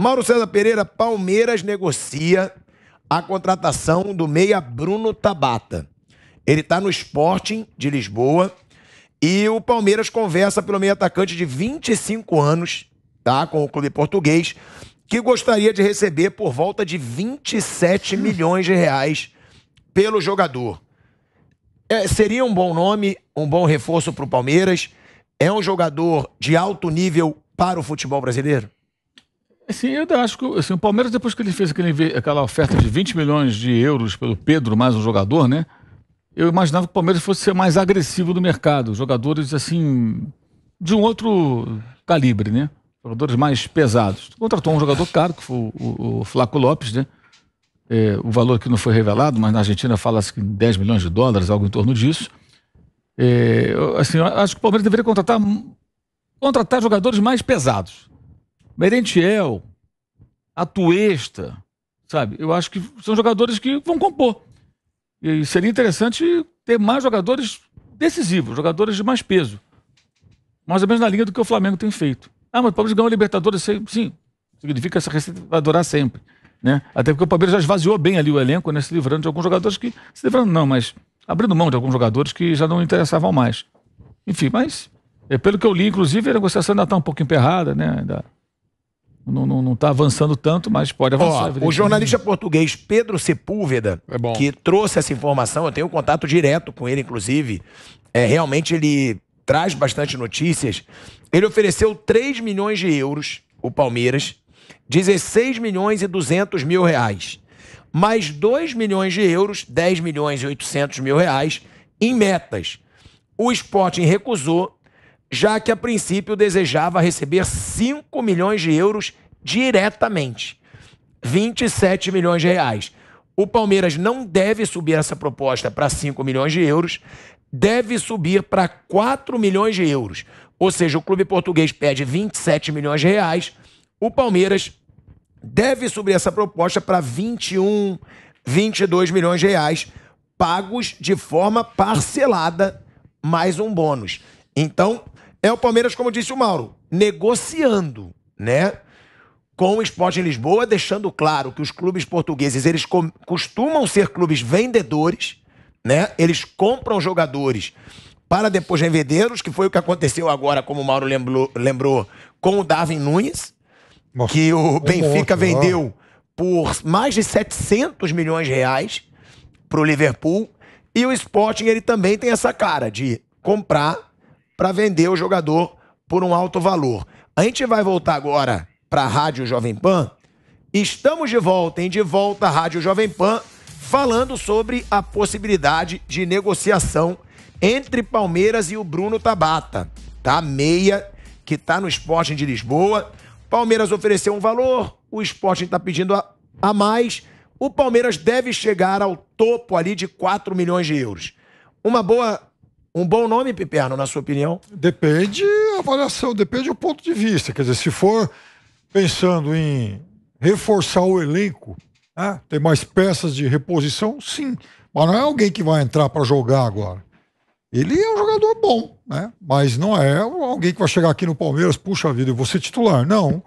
Mauro César Pereira, Palmeiras negocia a contratação do meia Bruno Tabata. Ele está no Sporting de Lisboa e o Palmeiras conversa pelo meio atacante de 25 anos, tá, com o clube português, que gostaria de receber por volta de 27 hum. milhões de reais pelo jogador. É, seria um bom nome, um bom reforço para o Palmeiras. É um jogador de alto nível para o futebol brasileiro? Sim, eu acho que assim, o Palmeiras, depois que ele fez aquele, aquela oferta de 20 milhões de euros pelo Pedro, mais um jogador, né? Eu imaginava que o Palmeiras fosse ser mais agressivo no mercado. Jogadores, assim, de um outro calibre, né? Jogadores mais pesados. Contratou um jogador caro, que foi o, o, Flaco Lopes, né? É, o valor que não foi revelado, mas na Argentina fala-se que 10 milhões de dólares, algo em torno disso. É, assim, acho que o Palmeiras deveria contratar, contratar jogadores mais pesados Merentiel, Atuesta, sabe? Eu acho que são jogadores que vão compor. E seria interessante ter mais jogadores decisivos, jogadores de mais peso. Mais ou menos na linha do que o Flamengo tem feito. Ah, mas o Palmeiras ganhou a Libertadores, sim. Significa que essa receita vai durar sempre. Né? Até porque o Palmeiras já esvaziou bem ali o elenco, né? se livrando de alguns jogadores que. Se livrando, não, mas abrindo mão de alguns jogadores que já não interessavam mais. Enfim, mas é, pelo que eu li, inclusive, a negociação ainda está um pouco emperrada, né? Ainda não está avançando tanto, mas pode avançar. Ó, o jornalista português Pedro Sepúlveda, é que trouxe essa informação, eu tenho um contato direto com ele, inclusive. É, realmente ele traz bastante notícias. Ele ofereceu 3 milhões de euros, o Palmeiras, 16 milhões e 200 mil reais, mais 2 milhões de euros, 10 milhões e 800 mil reais, em metas. O Sporting recusou já que a princípio desejava receber 5 milhões de euros diretamente, 27 milhões de reais. O Palmeiras não deve subir essa proposta para 5 milhões de euros, deve subir para 4 milhões de euros. Ou seja, o clube português pede 27 milhões de reais, o Palmeiras deve subir essa proposta para 21, 22 milhões de reais, pagos de forma parcelada, mais um bônus. Então, é o Palmeiras, como disse o Mauro, negociando, né? Com o esporte em Lisboa, deixando claro que os clubes portugueses, eles costumam ser clubes vendedores, né? Eles compram jogadores para depois revendê-los, que foi o que aconteceu agora, como o Mauro lembrou, lembrou com o Darwin Nunes, Nossa, que o Benfica vendeu por mais de 700 milhões de reais para o Liverpool. E o Sporting, ele também tem essa cara de comprar para vender o jogador por um alto valor. A gente vai voltar agora para a Rádio Jovem Pan. Estamos de volta em De Volta à Rádio Jovem Pan, falando sobre a possibilidade de negociação entre Palmeiras e o Bruno Tabata, tá? Meia, que tá no Sporting de Lisboa. Palmeiras ofereceu um valor, o Sporting está pedindo a, a mais. O Palmeiras deve chegar ao topo ali de 4 milhões de euros. Uma boa um bom nome, Piperno, na sua opinião? Depende a avaliação, depende do ponto de vista. Quer dizer, se for pensando em reforçar o elenco, né, ter mais peças de reposição, sim. Mas não é alguém que vai entrar para jogar agora. Ele é um jogador bom, né? Mas não é alguém que vai chegar aqui no Palmeiras, puxa vida, eu vou ser titular. Não.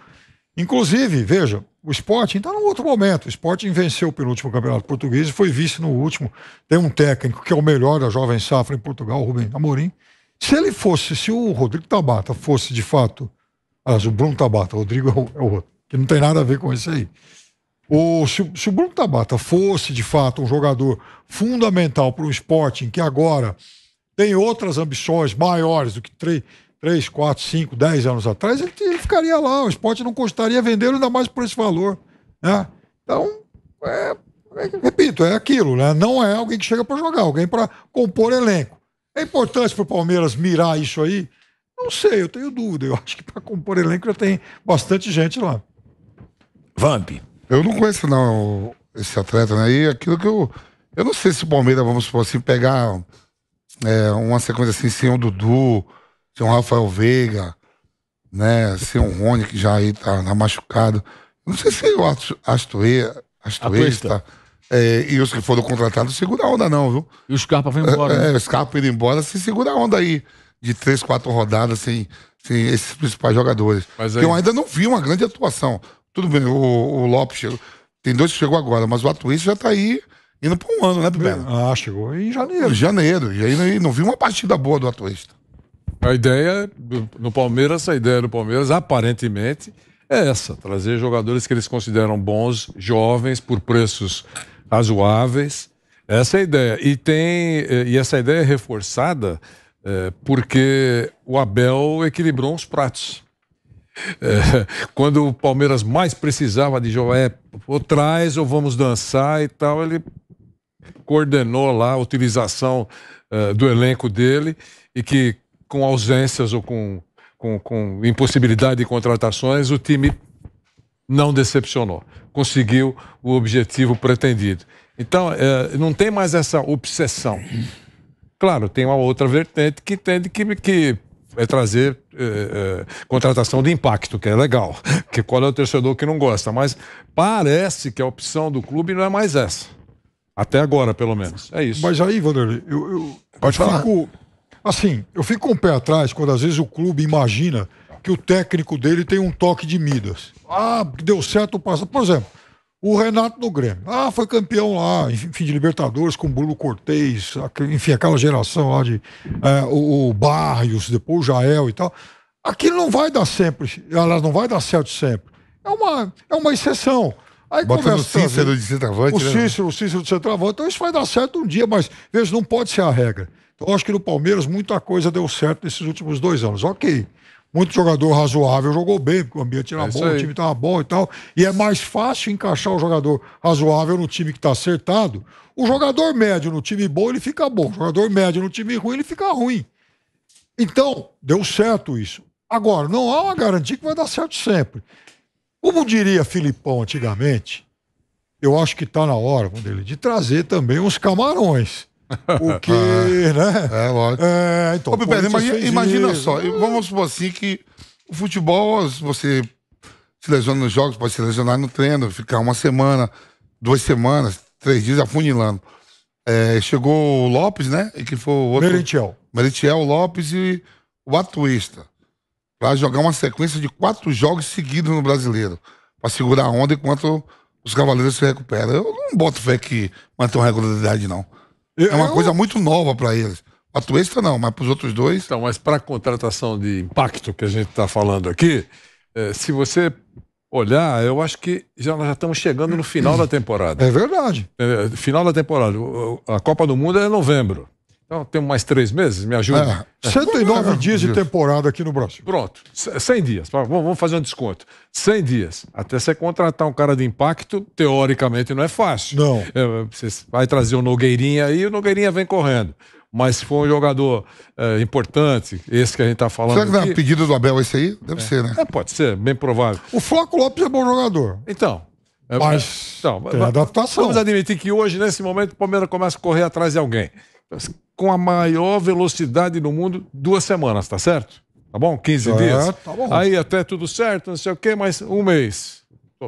Inclusive, veja, o esporte está num outro momento. O esporte venceu pelo último campeonato português e foi vice no último. Tem um técnico que é o melhor da jovem safra em Portugal, Rubem Amorim. Se ele fosse, se o Rodrigo Tabata fosse de fato, aliás, o Bruno Tabata, o Rodrigo é o é outro, que não tem nada a ver com isso aí. O, se, se o Bruno Tabata fosse de fato um jogador fundamental para o esporte, em que agora tem outras ambições maiores do que três 3, 4, 5, 10 anos atrás, ele, ele ficaria lá. O esporte não custaria vendê-lo ainda mais por esse valor. Né? Então, é, é, repito, é aquilo. Né? Não é alguém que chega para jogar, alguém para compor elenco. É importante para o Palmeiras mirar isso aí? Não sei, eu tenho dúvida. Eu acho que para compor elenco já tem bastante gente lá. Vamp. Eu não conheço não esse atleta, né? E aquilo que eu... Eu não sei se o Palmeiras, vamos supor assim, pegar é, uma sequência assim, sem o Dudu... Tem um Rafael Veiga, né? Tem um Rony, que já aí tá, tá machucado. Não sei se é o Astoeira, Astoeira, é, e os que foram contratados, segura a onda não, viu? E o Scarpa foi embora. É, né? É, o Scarpa indo embora, se assim, segura a onda aí. De três, quatro rodadas, sem, assim, assim, esses principais jogadores. Mas aí... Eu ainda não vi uma grande atuação. Tudo bem, o, o Lopes chegou, tem dois que chegou agora, mas o Atuista já tá aí indo pra um ano, né, Pibena? Ah, chegou em janeiro. Em janeiro. E aí não, não vi uma partida boa do Atuista. A ideia do, no Palmeiras, a ideia do Palmeiras, aparentemente, é essa: trazer jogadores que eles consideram bons, jovens, por preços razoáveis. Essa é a ideia. E, tem, eh, e essa ideia é reforçada é, porque o Abel equilibrou os pratos. É, quando o Palmeiras mais precisava de jogar, ou é, traz ou vamos dançar e tal, ele coordenou lá a utilização uh, do elenco dele e que com ausências ou com, com, com impossibilidade de contratações, o time não decepcionou. Conseguiu o objetivo pretendido. Então, é, não tem mais essa obsessão. Claro, tem uma outra vertente que entende que, que é trazer é, é, contratação de impacto, que é legal. Que qual é o torcedor que não gosta? Mas parece que a opção do clube não é mais essa. Até agora, pelo menos. É isso. Mas aí, Vanderlei, eu, eu Pode falar. Fico, Assim, eu fico com um o pé atrás quando às vezes o clube imagina que o técnico dele tem um toque de Midas. Ah, deu certo o passado. Por exemplo, o Renato do Grêmio. Ah, foi campeão lá, enfim, de Libertadores com o Bruno Cortez, enfim, aquela geração lá de é, o, o Barrios, depois o Jael e tal. Aquilo não vai dar sempre, ela não vai dar certo sempre. É uma, é uma exceção. Aí Bota o Cícero de centroavante. O né? Cícero, né? o Cícero de centroavante. Então isso vai dar certo um dia, mas veja, não pode ser a regra. Então, eu acho que no Palmeiras muita coisa deu certo nesses últimos dois anos. Ok. Muito jogador razoável jogou bem, porque o ambiente era é bom, aí. o time estava bom e tal. E é mais fácil encaixar o jogador razoável no time que está acertado. O jogador médio no time bom, ele fica bom. O jogador médio no time ruim, ele fica ruim. Então, deu certo isso. Agora, não há uma garantia que vai dar certo sempre. Como diria Filipão antigamente, eu acho que está na hora, dele de trazer também uns camarões. O que, né? É, lógico. É, então, Ô, imagina, imagina só, vamos supor assim que o futebol, você se lesiona nos jogos, pode se lesionar no treino, ficar uma semana, duas semanas, três dias afunilando. É, chegou o Lopes, né? E que foi o outro. Meritiel. Meritiel, Lopes e o Atuista. Pra jogar uma sequência de quatro jogos seguidos no brasileiro. Pra segurar a onda enquanto os cavaleiros se recuperam. Eu não boto fé que mantém uma regularidade, não. Eu, é uma eu... coisa muito nova para eles. Para Tuesta não, mas para os outros dois. Então, mas para a contratação de impacto que a gente está falando aqui, é, se você olhar, eu acho que já, nós já estamos chegando no final da temporada. É verdade. É, final da temporada. A Copa do Mundo é novembro. Então, temos mais três meses, me ajuda. É, 109 é. dias de temporada aqui no Brasil. Pronto, 100 dias. Vamos fazer um desconto. 100 dias. Até você contratar um cara de impacto, teoricamente não é fácil. Não. É, você vai trazer o Nogueirinha aí e o Nogueirinha vem correndo. Mas se for um jogador é, importante, esse que a gente está falando. Será que aqui, é a pedida do Abel esse aí? Deve é. ser, né? É, pode ser, bem provável. O Flávio Lopes é bom jogador. Então, é, mas então, tem adaptação. Vamos admitir que hoje, nesse momento, o Palmeiras começa a correr atrás de alguém com a maior velocidade do mundo, duas semanas, tá certo? Tá bom? 15 é, dias? Tá bom. Aí até tudo certo, não sei o quê, mas um mês.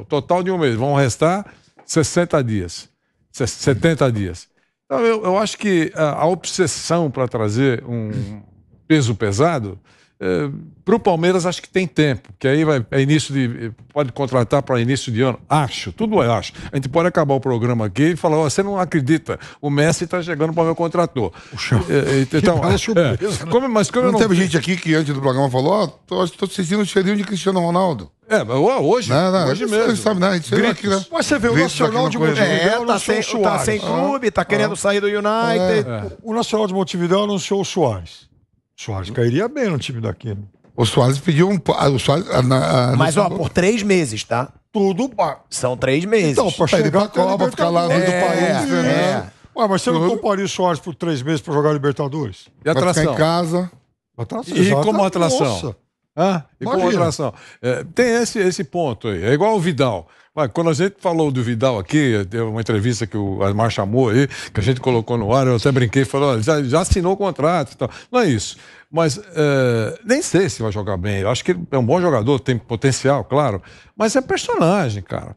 Total de um mês. Vão restar 60 dias, 70 dias. Então, eu, eu acho que a, a obsessão para trazer um peso pesado eh, para o Palmeiras, acho que tem tempo, que aí vai, é início de. Eh, pode contratar para início de ano. Acho, tudo é acho. A gente pode acabar o programa aqui e falar: oh, você não acredita, o Messi está chegando para o meu contrator. Puxa, eh, então, é, então, é, como, mas como não, não teve gente aqui que antes do programa falou: oh, estou sentindo um cheirinho de Cristiano Ronaldo. É, hoje, não, não, hoje mesmo. Sabe, não, né? aqui, né? Mas você vê o é, tá Nacional de Montevideo é, tá sem, Soares. Tá sem clube, tá querendo ah. sair do United. É. O Nacional de Montevideo anunciou o Soares. Soares cairia bem no time daqui. Né? O Soares pediu um. Ah, o Soares, a, a, a, Mas, ó, por três meses, tá? Tudo. pá. São três meses. Então, pra tá, chegar pra Copa, ficar lá no é, do país, né? é. né? Ué, mas você não comparia uhum. o Soares por três meses pra jogar Libertadores? E atração? Vai ficar em casa. Atração, e como atração? Nossa. Ah, e com atração. É, tem esse, esse ponto aí. É igual o Vidal. quando a gente falou do Vidal aqui, deu uma entrevista que o Asmar chamou aí, que a gente colocou no ar, eu até brinquei, falou, já, já assinou o contrato e tal. Não é isso. Mas é, nem sei se vai jogar bem. Eu acho que é um bom jogador, tem potencial, claro. Mas é personagem, cara.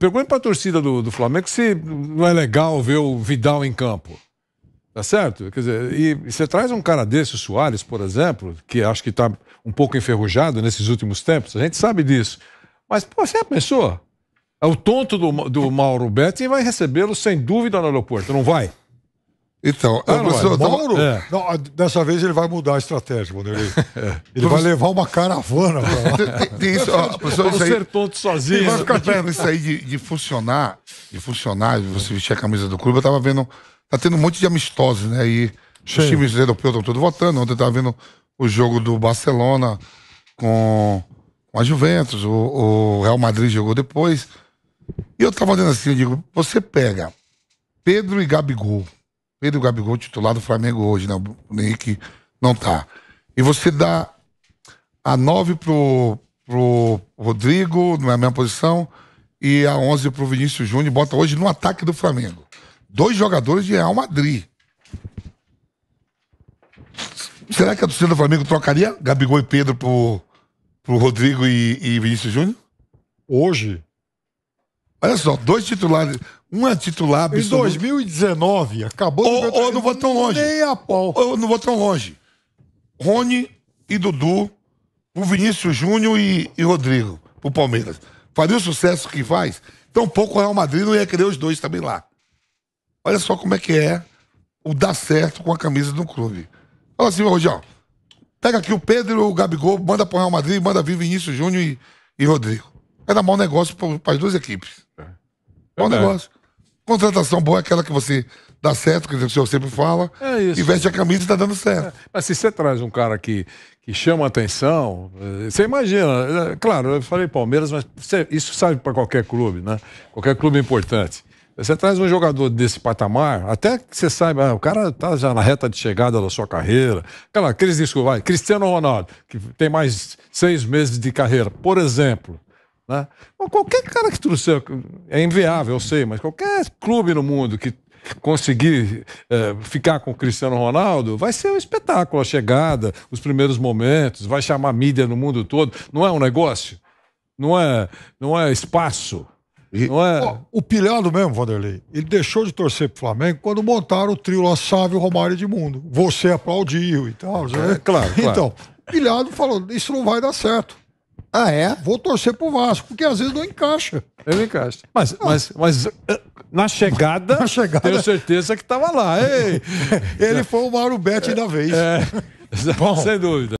Pergunte para a torcida do, do Flamengo se não é legal ver o Vidal em campo. Tá certo? Quer dizer, e você traz um cara desse, o Soares, por exemplo, que acho que está um pouco enferrujado nesses últimos tempos, a gente sabe disso. Mas, pô, você pessoa é O tonto do, do Mauro e vai recebê-lo sem dúvida no aeroporto, não vai? Então, não, é mas, Mauro, é. não, dessa vez ele vai mudar a estratégia, É. Ele vai levar uma caravana pra lá. tem, tem isso, aí, sozinho. Ele vai ficar vendo isso aí de, de funcionar, de funcionar, de você vestir a camisa do clube. Eu tava vendo, tá tendo um monte de amistose, né? E os times europeus estão todos votando. Ontem eu tava vendo o jogo do Barcelona com, a Juventus, o, o Real Madrid jogou depois. E eu tava olhando assim, eu digo, você pega Pedro e Gabigol. Pedro Gabigol titular do Flamengo hoje, né? O Henrique não tá. E você dá a 9 pro, pro Rodrigo, na é mesma posição, e a 11 pro Vinícius Júnior, bota hoje no ataque do Flamengo. Dois jogadores de Real Madrid. Será que a torcida do Flamengo trocaria Gabigol e Pedro pro, pro Rodrigo e, e Vinícius Júnior? Hoje? Olha só, dois titulares um é titular absoluta. Em 2019, acabou... Ou, de... ou não vou tão longe. Nem a pau. Ou, não vou tão longe. Rony e Dudu, o Vinícius Júnior e, e Rodrigo, pro Palmeiras. Faria o sucesso que faz? Tão pouco o Real Madrid não ia querer os dois também lá. Olha só como é que é o dar certo com a camisa do clube. Fala assim, Rogério pega aqui o Pedro, o Gabigol, manda pro Real Madrid, manda vir Vinícius Júnior e, e Rodrigo. Vai dar mau negócio para as duas equipes. É. Mau é. negócio. Contratação boa é aquela que você dá certo, que o senhor sempre fala, é isso. e veste a camisa e está dando certo. É, mas se você traz um cara que, que chama atenção, eh, você imagina, eh, claro, eu falei Palmeiras, mas você, isso serve para qualquer clube, né? Qualquer clube importante. Você traz um jogador desse patamar, até que você saiba, ah, o cara tá já na reta de chegada da sua carreira. Aquela, aqueles vai, Cristiano Ronaldo, que tem mais seis meses de carreira, por exemplo. Né? Bom, então, qualquer cara que trouxer, é inviável, eu sei, mas qualquer clube no mundo que conseguir é, ficar com o Cristiano Ronaldo, vai ser um espetáculo a chegada, os primeiros momentos, vai chamar a mídia no mundo todo. Não é um negócio? Não é, não é espaço? E, não é... Ó, o pilhado mesmo, Vanderlei, ele deixou de torcer pro Flamengo quando montaram o trio lá, Sávio, Romário de Edmundo. Você aplaudiu e tal. É, claro, claro. Então, o pilhado falou, isso não vai dar certo. Ah, é? Vou torcer pro Vasco, porque às vezes não encaixa. Ele encaixo, Mas, mas, mas eh, na chegada, na chegada... tenho certeza que estava lá. Ei. Ele foi o Mauro Betti é, da vez. É, Bom, sem dúvida.